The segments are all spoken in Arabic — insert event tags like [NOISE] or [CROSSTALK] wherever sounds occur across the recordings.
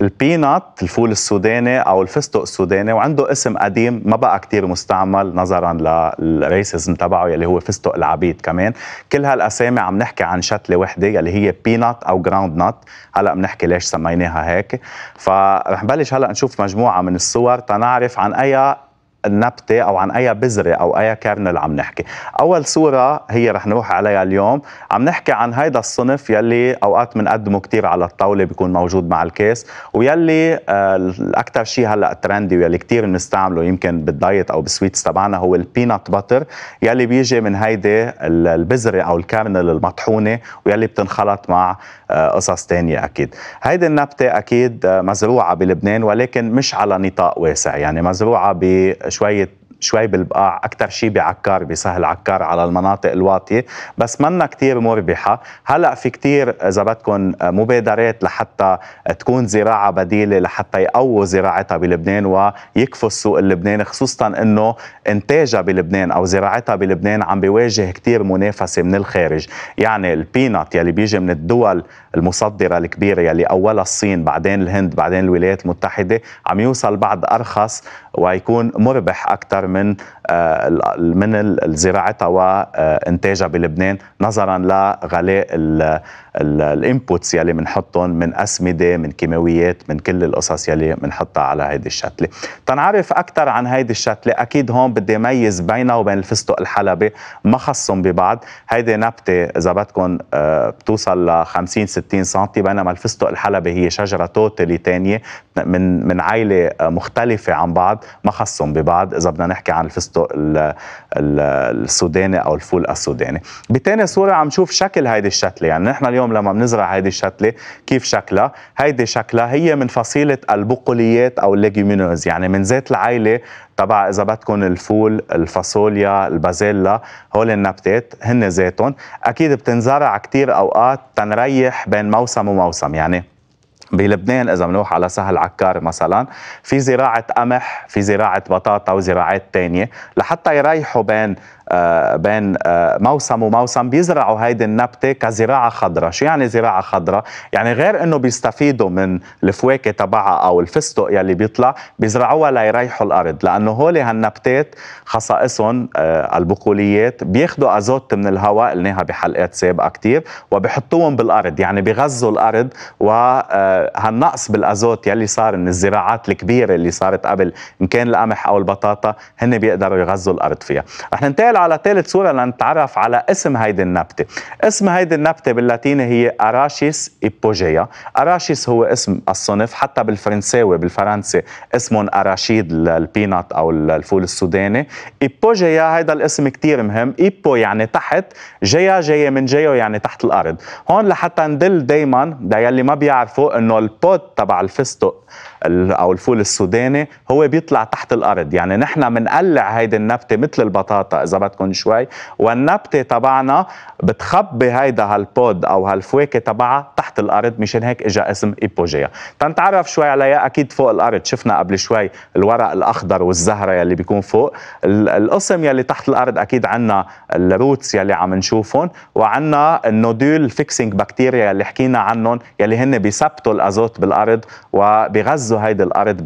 البينات الفول السوداني او الفستق السوداني وعنده اسم قديم ما بقى كتير مستعمل نظرا للريسزم تبعه يلي هو فستق العبيد كمان كل هالاسامي عم نحكي عن شتله وحده يلي هي بينات او جراوند نات هلا بنحكي ليش سميناها هيك فرح نبلش هلا نشوف مجموعه من الصور تنعرف عن اي النبته أو عن أي بذرة أو أي كارنل عم نحكي أول صورة هي رح نروح عليها اليوم عم نحكي عن هيدا الصنف يلي أوقات بنقدمه كتير على الطاولة بيكون موجود مع الكيس ويلي آه، الأكثر شيء هلأ ترندي ويلي كتير بنستعمله يمكن بالدايت أو بالسويتس تبعنا هو البينات باتر يلي بيجي من هيدي البذرة أو الكارنل المطحونة ويلي بتنخلط مع آه، قصص تانية أكيد هيدي النبتة أكيد آه، مزروعة بلبنان ولكن مش على نطاق واسع يعني مزروعة ب شويه شوي بالبقاع اكثر شيء بعكار بسهل عكار على المناطق الواطيه بس منا كثير مربحه هلا في كثير اذا بدكم مبادرات لحتى تكون زراعه بديله لحتى يقووا زراعتها بلبنان ويكفوا السوق اللبناني خصوصا انه انتاجها بلبنان او زراعتها بلبنان عم بيواجه كثير منافسه من الخارج يعني البينات يلي بيجي من الدول المصدره الكبيره يلي اولها الصين بعدين الهند بعدين الولايات المتحده عم يوصل بعد ارخص ويكون مربح اكثر من آه، من زراعتها وانتاجها آه، بلبنان نظرا لغلاء الانبوتس يلي بنحطهم من اسمده من كيماويات من كل القصص يلي بنحطها على هيدي الشتله تنعرف اكثر عن هيدي الشتله اكيد هون بدي ميز بينها وبين الفستق الحلبي ما خصهم ببعض هيدي نبته اذا بدكم آه، بتوصل ل 50 60 سم بينما الفستق الحلبي هي شجره توتلي ثانيه من من عائله مختلفه عن بعض ما خصهم ببعض اذا بدنا نحكي عن الفستق السوداني او الفول السوداني بتاني صوره عم نشوف شكل هيدي الشتله يعني نحن اليوم لما بنزرع هيدي الشتله كيف شكلها هيدي شكلها هي من فصيله البقوليات او الليجيمينوز يعني من ذات العائله تبع اذا بدكم الفول الفاصوليا البازيلا هول النباتات هن ذاتهم اكيد بتنزرع كثير اوقات تنريح بين موسم وموسم يعني بلبنان اذا بنروح على سهل عكار مثلا في زراعه قمح في زراعه بطاطا وزراعات تانية لحتى يريحوا بين آه، بين آه، موسم وموسم بيزرعوا هيدي النبته كزراعه خضراء شو يعني زراعه خضراء يعني غير انه بيستفيدوا من الفواكه تبعها او الفستق يلي بيطلع بيزرعوها ليريحوا الارض لانه هول هالنبتات خصائصهم آه، البقوليات بياخذوا ازوت من الهواء قلناها بحلقات سابقه كثير وبحطوهم بالارض يعني بغذوا الارض وهالنقص بالازوت يلي صار من الزراعات الكبيره اللي صارت قبل ان كان القمح او البطاطا هن بيقدروا يغذوا الارض فيها رح ننتقل على ثالث صورة لنتعرف على اسم هيدي النبتة اسم هيدي النبتة باللاتيني هي أراشيس إبوجيا أراشيس هو اسم الصنف حتى بالفرنساوي بالفرنسي اسمهم أراشيد البينات أو الفول السوداني إبوجيا هيدا الاسم كتير مهم إبو يعني تحت جيا جاية من جيو يعني تحت الأرض هون لحتى ندل دايما دا يلي ما بيعرفوا انه البود تبع الفستق او الفول السوداني هو بيطلع تحت الارض يعني نحن بنقلع هيدي النبته مثل البطاطا اذا حضراتكم شوي والنبته تبعنا بتخبي هيدا هالبود او هالفواكه تبعها تحت الارض مشان هيك اجى اسم ايبوجيا تنتعرف شوي عليها اكيد فوق الارض شفنا قبل شوي الورق الاخضر والزهره يلي بيكون فوق القسم يلي تحت الارض اكيد عنا الروتس يلي عم نشوفهم وعنا النودول فيكسينج بكتيريا يلي حكينا عنهم يلي هن بيثبتوا الازوت بالارض وبيغذوا هيدي الارض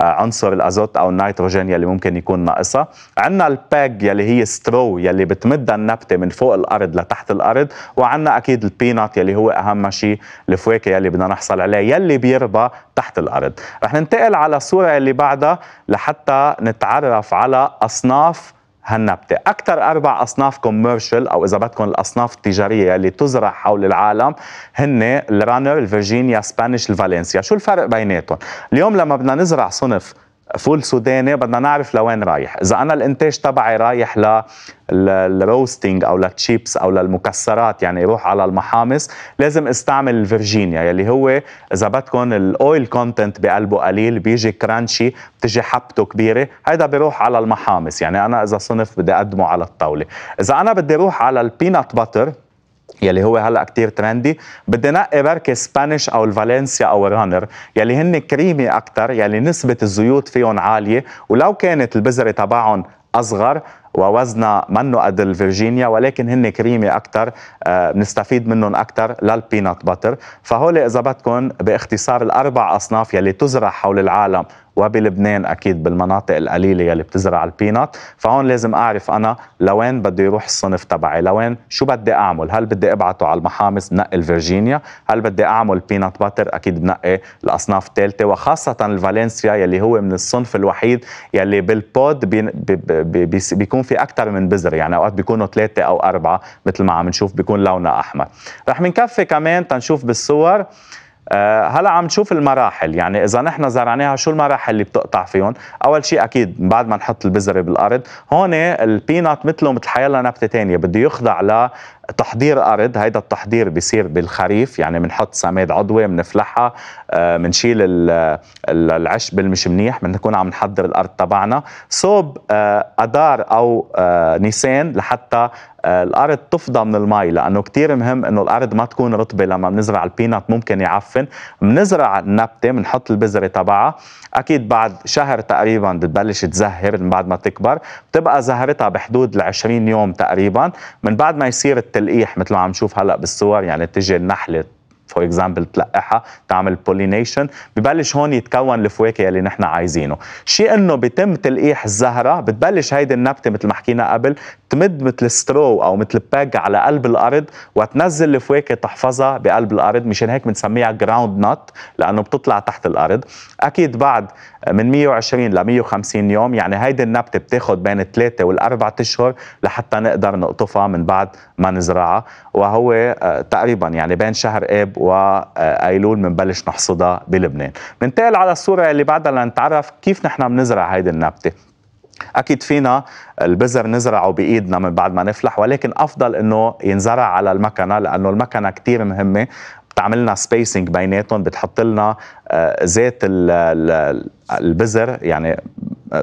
بعنصر الازوت او النيتروجين يلي ممكن يكون ناقصها عنا الباج يلي هي السترو يلي بتمد النبته من فوق الارض لتحت الارض وعنا اكيد البينات يلي هو اهم شيء الفواكه يلي بدنا نحصل عليه يلي بيربى تحت الارض رح ننتقل على الصوره يلي بعدها لحتى نتعرف على اصناف هالنبتة أكثر أربع أصناف كوميرشال أو إذا بدكم الأصناف التجارية اللي تزرع حول العالم هن الرانر، الفيرجينيا، سبانيش، الفالنسيا شو الفرق بيناتهم؟ اليوم لما بدنا نزرع صنف فول سوداني بدنا نعرف لوين رايح اذا انا الانتاج تبعي رايح للروستنج او للتشيبس او للمكسرات يعني يروح على المحامص لازم استعمل الفرجينيا يلي هو اذا بدكم الاويل كونتنت بقلبه قليل بيجي كرانشي بتجي حبته كبيره هيدا بيروح على المحامص يعني انا اذا صنف بدي اقدمه على الطاوله اذا انا بدي اروح على البينات باتر يلي هو هلا كتير ترندي بدي نقي بركي سبانيش او الفالنسيا او الرانر يلي هن كريمي اكثر يلي نسبه الزيوت فيهم عاليه ولو كانت البذره تبعهم اصغر ووزنها منه قد الفرجينيا ولكن هن كريمي اكثر آه، بنستفيد منهم اكثر للبينات باتر فهول اذا بدكم باختصار الاربع اصناف يلي تزرع حول العالم وبلبنان اكيد بالمناطق القليله يلي بتزرع البينات فهون لازم اعرف انا لوين بده يروح الصنف تبعي لوين شو بدي اعمل هل بدي ابعته على المحامص بنقي فيرجينيا هل بدي اعمل بينات باتر اكيد بنقي الاصناف الثالثه وخاصه الفالنسيا يلي هو من الصنف الوحيد يلي بالبود بي بي بي بيكون في اكثر من بذر يعني اوقات بيكونوا ثلاثه او اربعه مثل ما عم نشوف بيكون لونها احمر رح منكفي كمان تنشوف بالصور آه، هلا عم نشوف المراحل يعني اذا نحن زرعناها شو المراحل اللي بتقطع فيهم اول شيء اكيد بعد ما نحط البذره بالارض هون البينات مثله مثل حيلا نبته ثانيه بده يخضع ل تحضير ارض هيدا التحضير بيصير بالخريف يعني بنحط سماد عضوي بنفلحها آه، بنشيل العشب المش منيح بنكون عم نحضر الارض تبعنا صوب آه، ادار او آه، نيسان لحتى الارض تفضى من المي لانه كثير مهم انه الارض ما تكون رطبه لما بنزرع البينات ممكن يعفن بنزرع النبته بنحط البذره تبعها اكيد بعد شهر تقريبا بتبلش تزهر من بعد ما تكبر بتبقى زهرتها بحدود ال 20 يوم تقريبا من بعد ما يصير التلقيح مثل ما عم نشوف هلا بالصور يعني تجي النحله فور اكزامبل تلقحها تعمل بولينيشن ببلش هون يتكون الفواكه اللي نحن عايزينه شيء انه بيتم تلقيح الزهره بتبلش هيدي النبته مثل ما حكينا قبل تمد مثل سترو او مثل باج على قلب الارض وتنزل الفواكه تحفظها بقلب الارض مشان هيك بنسميها جراوند نوت لانه بتطلع تحت الارض اكيد بعد من 120 ل 150 يوم يعني هيدي النبته بتاخذ بين ثلاثه والاربع اشهر لحتى نقدر نقطفها من بعد ما نزرعها وهو آه، تقريبا يعني بين شهر اب وايلول بنبلش نحصدها بلبنان ننتقل على الصوره اللي بعدها لنتعرف كيف نحن بنزرع هيدي النبته اكيد فينا البذر نزرعه بايدنا من بعد ما نفلح ولكن افضل انه ينزرع على المكنه لانه المكنه كثير مهمه بتعملنا سبيسنج بيناتهم بتحط لنا ذات آه، البذر يعني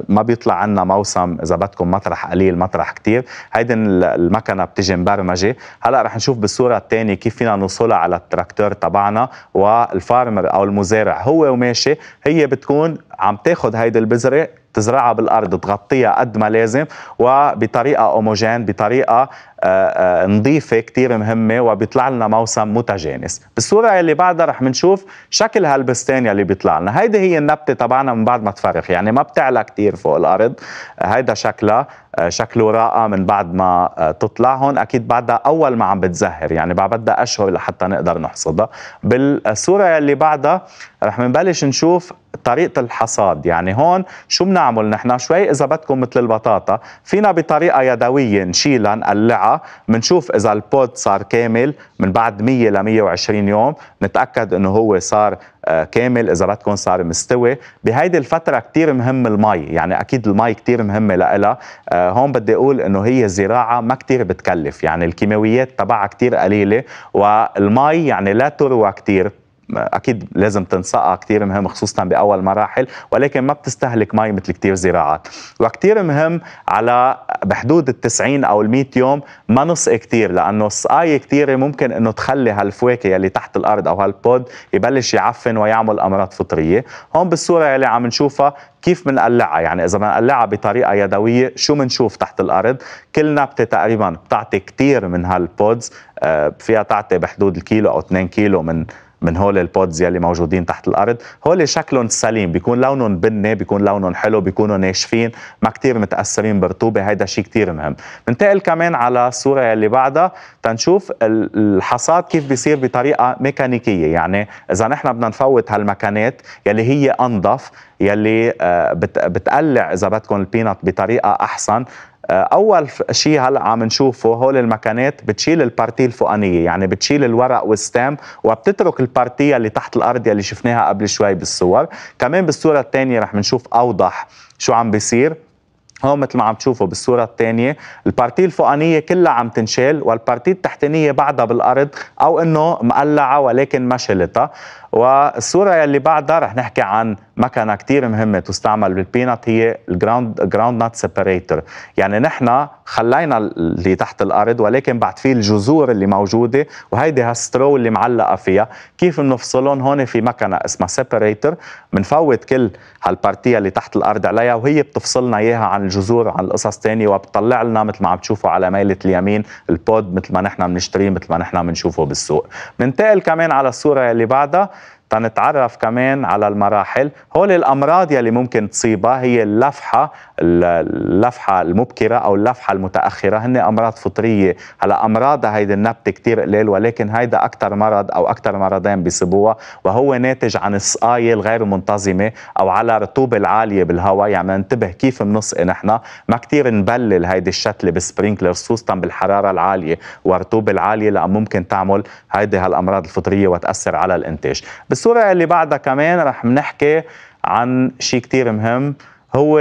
ما بيطلع عنا موسم اذا بدكم مطرح قليل مطرح كتير هيدي المكنه بتجي مبرمجه هلا رح نشوف بالصوره الثانيه كيف فينا نوصلها على التراكتور تبعنا والفارمر او المزارع هو وماشي هي بتكون عم تاخذ هيدي البذره تزرعها بالارض تغطيها قد ما لازم وبطريقه اوموجين بطريقه آه، آه، نظيفة كتير مهمة وبيطلع لنا موسم متجانس بالصورة اللي بعدها رح منشوف شكل هالبستان يلي بيطلع لنا هيدي هي النبتة تبعنا من بعد ما تفرخ يعني ما بتعلى كتير فوق الأرض هيدا شكلها آه، شكل وراءها من بعد ما تطلع هون أكيد بعدها أول ما عم بتزهر يعني بعد بدها أشهر لحتى نقدر نحصدها بالصورة اللي بعدها رح منبلش نشوف طريقه الحصاد يعني هون شو بنعمل نحن شوي اذا بدكم مثل البطاطا فينا بطريقه يدويه نشيلها نقلعها بنشوف اذا البود صار كامل من بعد 100 ل 120 يوم نتاكد انه هو صار آه، كامل اذا بدكم صار مستوي بهيدي الفتره كثير مهم المي يعني اكيد المي كثير مهمه لها آه، هون بدي اقول انه هي زراعه ما كثير بتكلف يعني الكيماويات تبعها كثير قليله والمي يعني لا تروى كثير اكيد لازم تنسقى كثير مهم خصوصا باول مراحل ولكن ما بتستهلك مي مثل كثير زراعات وكثير مهم على بحدود ال 90 او ال 100 يوم ما نسقي كثير لانه السقايه كثيره ممكن انه تخلي هالفواكه يلي تحت الارض او هالبود يبلش يعفن ويعمل امراض فطريه هون بالصوره يلي عم نشوفها كيف بنقلعها يعني اذا بنقلعها بطريقه يدويه شو بنشوف تحت الارض كل نبته تقريبا بتعطي كثير من هالبودز آه، فيها تعطي بحدود الكيلو او 2 كيلو من من هول البودز يلي موجودين تحت الارض هول شكلهم سليم بيكون لونهم بني بيكون لونهم حلو بيكونوا ناشفين ما كتير متاثرين برطوبه هيدا شيء كتير مهم بنتقل كمان على الصوره يلي بعدها تنشوف الحصاد كيف بيصير بطريقه ميكانيكيه يعني اذا نحن بدنا نفوت هالمكانات يلي هي انظف يلي آه، بتقلع اذا بدكم البينات بطريقه احسن آه، اول شيء هلا عم نشوفه هول المكانات بتشيل البارتي الفوقانيه يعني بتشيل الورق والستام وبتترك البارتيه اللي تحت الارض اللي شفناها قبل شوي بالصور كمان بالصوره الثانيه رح نشوف اوضح شو عم بيصير هون مثل ما عم تشوفوا بالصورة الثانية البارتي الفوقانية كلها عم تنشال والبارتي التحتانية بعدها بالأرض أو إنه مقلعة ولكن ما شلتها والصورة اللي بعدها رح نحكي عن مكنة كتير مهمة تستعمل بالبينات هي الجراوند جراوند نات سيبريتر يعني نحن خلينا اللي تحت الأرض ولكن بعد فيه الجذور اللي موجودة وهيدي هالسترو اللي معلقة فيها كيف بنفصلهم هون في مكنة اسمها سيبريتر بنفوت كل هالبارتية اللي تحت الأرض عليها وهي بتفصلنا إياها عن الجذور عن القصص تانية وبتطلع لنا مثل ما عم تشوفوا على ميلة اليمين البود مثل ما نحن بنشتريه مثل ما نحن بنشوفه بالسوق بننتقل كمان على الصورة اللي بعدها تنتعرف كمان على المراحل هول الأمراض يلي ممكن تصيبها هي اللفحة اللفحة المبكرة أو اللفحة المتأخرة هن أمراض فطرية هلا أمراضها هيدي النبتة كتير قليل ولكن هيدا أكتر مرض أو أكتر مرضين بيصيبوها وهو ناتج عن السقاية الغير منتظمة أو على الرطوبة العالية بالهواء يعني ننتبه كيف بنسقي نحن ما كتير نبلل هيدي الشتلة بالسبرينكلر خصوصا بالحرارة العالية والرطوبة العالية لأن ممكن تعمل هيدي هالأمراض الفطرية وتأثر على الإنتاج بس الصورة اللي بعدها كمان رح نحكي عن شيء كتير مهم هو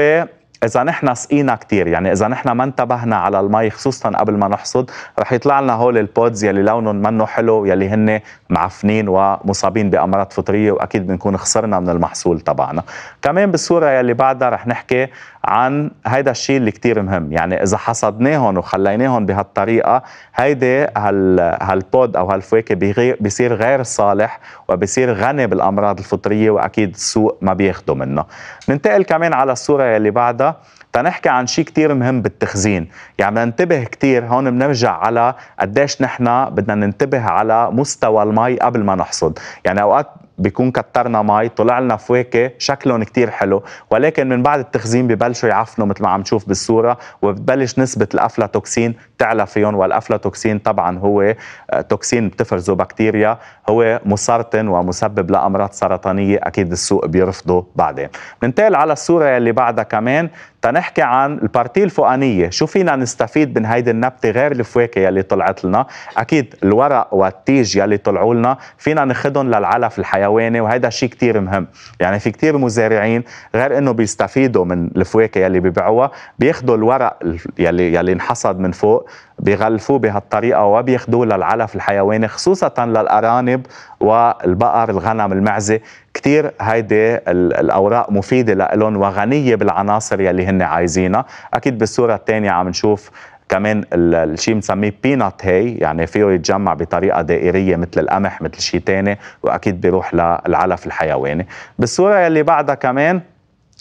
إذا نحن سقينا كتير يعني إذا نحن ما انتبهنا على المي خصوصا قبل ما نحصد رح يطلع لنا هول البودز يلي لونهم منه حلو يلي هن معفنين ومصابين بأمراض فطرية وأكيد بنكون خسرنا من المحصول تبعنا كمان بالصورة يلي بعدها رح نحكي عن هيدا الشيء اللي كتير مهم يعني إذا حصدناهم وخليناهم بهالطريقة هيدي هال هالبود أو هالفواكه بيصير غير صالح وبيصير غني بالأمراض الفطرية وأكيد السوق ما بياخده منه ننتقل كمان على الصورة اللي بعدها تنحكي عن شيء كتير مهم بالتخزين يعني ننتبه كتير هون بنرجع على قديش نحن بدنا ننتبه على مستوى المي قبل ما نحصد يعني أوقات بيكون كترنا مي طلع لنا فواكه شكلهم كتير حلو ولكن من بعد التخزين ببلشوا يعفنوا مثل ما عم تشوف بالصوره وبتبلش نسبه الافلاتوكسين تعلى فيهم والافلاتوكسين طبعا هو آه، توكسين بتفرزه بكتيريا هو مسرطن ومسبب لامراض سرطانيه اكيد السوق بيرفضه بعدين ننتقل على الصوره اللي بعدها كمان تنحكي عن البارتي الفوقانيه شو فينا نستفيد من هيدي النبته غير الفواكه يلي طلعت لنا اكيد الورق والتيج يلي طلعوا لنا فينا ناخذهم للعلف الحيوي والموانئ وهذا شيء كتير مهم يعني في كتير مزارعين غير انه بيستفيدوا من الفواكه يلي بيبيعوها بياخذوا الورق يلي يلي انحصد من فوق بيغلفوه بهالطريقه وبياخذوه للعلف الحيواني خصوصا للارانب والبقر الغنم المعزه كتير هيدي الاوراق مفيده لهم وغنيه بالعناصر يلي هن عايزينها اكيد بالصوره الثانيه عم نشوف كمان الشيء بنسميه بينات هاي يعني فيه يتجمع بطريقه دائريه مثل القمح مثل شيء ثاني واكيد بيروح للعلف الحيواني بالصوره اللي بعدها كمان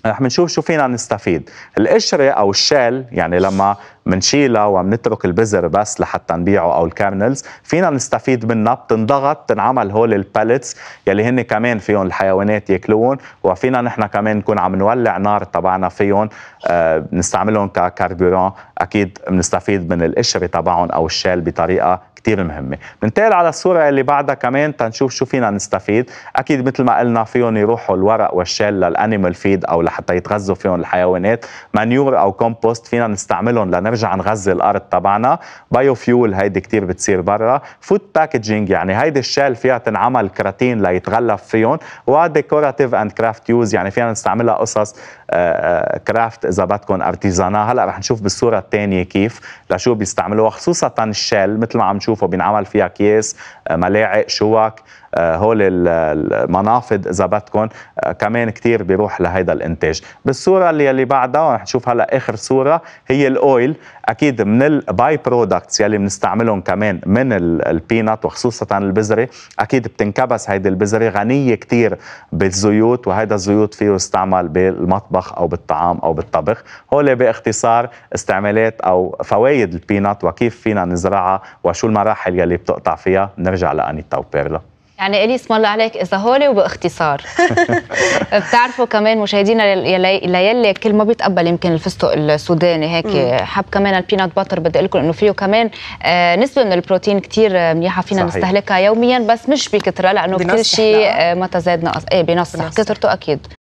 رح نشوف شو فينا نستفيد القشره او الشال يعني لما منشيلها وعم نترك البذر بس لحتى نبيعه او الكارنلز فينا نستفيد منها بتنضغط تنعمل هول البلتس يلي هن كمان فيهم الحيوانات ياكلوهم وفينا نحن كمان نكون عم نولع نار تبعنا فيهم آه نستعملهم اكيد بنستفيد من القشره تبعهم او الشال بطريقه كتير مهمة بنتقل على الصورة اللي بعدها كمان تنشوف شو فينا نستفيد أكيد مثل ما قلنا فيهم يروحوا الورق والشال للأنيمال فيد أو لحتى يتغذوا فيهم الحيوانات مانيور أو كومبوست فينا نستعملهم لنرجع نرجع نغذي الارض تبعنا بايو فيول هيدي كثير بتصير برا فود باكجينج يعني هيدي الشال فيها تنعمل كراتين ليتغلف فيهم وديكوراتيف اند كرافت يوز يعني فينا نستعملها قصص كرافت آه، آه، اذا بدكم ارتيزانا هلا رح نشوف بالصوره الثانيه كيف لشو بيستعملوها خصوصا الشال مثل ما عم نشوفه بينعمل فيها اكياس آه، ملاعق شوك هول المنافض اذا بدكم كمان كثير بيروح لهيدا الانتاج بالصوره اللي اللي بعدها رح نشوف هلا اخر صوره هي الاويل اكيد من الباي برودكتس يلي بنستعملهم كمان من البينات وخصوصا البذره اكيد بتنكبس هيدي البذره غنيه كثير بالزيوت وهذا الزيوت فيه يستعمل بالمطبخ او بالطعام او بالطبخ هول باختصار استعمالات او فوائد البينات وكيف فينا نزرعها وشو المراحل يلي بتقطع فيها نرجع لاني تاو بيرلا يعني اليس الله عليك اذا هولي وباختصار [LAUGHS] بتعرفوا كمان مشاهدينا يلي كل ما بيتقبل يمكن الفستق السوداني هيك حب كمان البينات باتر بدي لكم انه فيه كمان آه، نسبه من البروتين كتير منيحه فينا صحيح. نستهلكها يوميا بس مش بكثره لانه كل شيء آه، ما تزاد نقص ايه بنصح كثرته اكيد